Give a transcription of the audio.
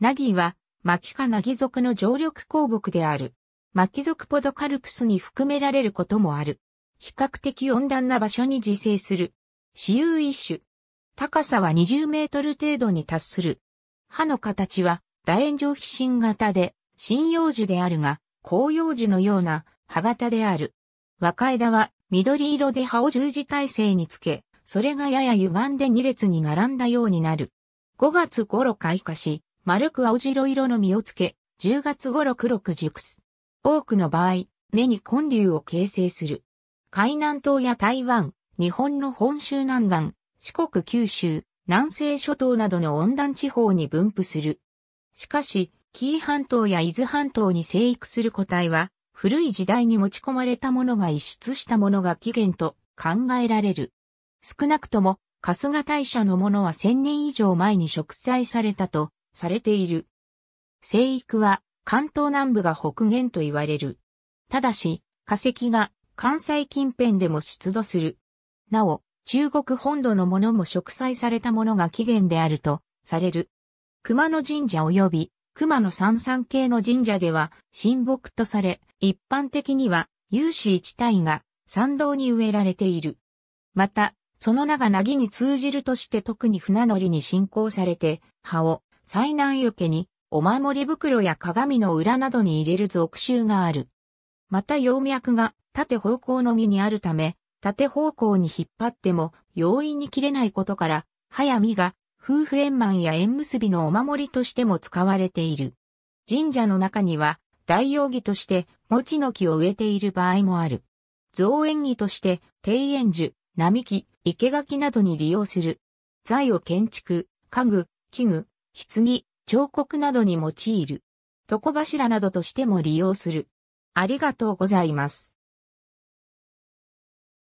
ナギは、牧かナギ属の常緑鉱木である。牧属ポドカルプスに含められることもある。比較的温暖な場所に自生する。私有一種。高さは20メートル程度に達する。歯の形は楕円状皮心型で、針葉樹であるが、紅葉樹のような葉型である。若枝は緑色で葉を十字体制につけ、それがやや歪んで2列に並んだようになる。5月頃開花し、丸く青白色の実をつけ、10月頃黒く熟す。多くの場合、根に根粒を形成する。海南島や台湾、日本の本州南岸、四国九州、南西諸島などの温暖地方に分布する。しかし、紀伊半島や伊豆半島に生育する個体は、古い時代に持ち込まれたものが移出したものが起源と考えられる。少なくとも、春日大社のものは1000年以上前に植栽されたとされている。生育は関東南部が北限と言われる。ただし、化石が関西近辺でも出土する。なお、中国本土のものも植栽されたものが起源であるとされる。熊野神社及び熊野三三系の神社では神木とされ、一般的には有志一体が参道に植えられている。また、その名がなぎに通じるとして特に船乗りに信仰されて、葉を災難受けに、お守り袋や鏡の裏などに入れる俗臭がある。また葉脈が縦方向のみにあるため、縦方向に引っ張っても容易に切れないことから、葉や実が夫婦円満や縁結びのお守りとしても使われている。神社の中には、大容儀として、餅の木を植えている場合もある。造園儀として、庭園樹、並木、生垣などに利用する。材を建築、家具、器具、棺、彫刻などに用いる。床柱などとしても利用する。ありがとうございます。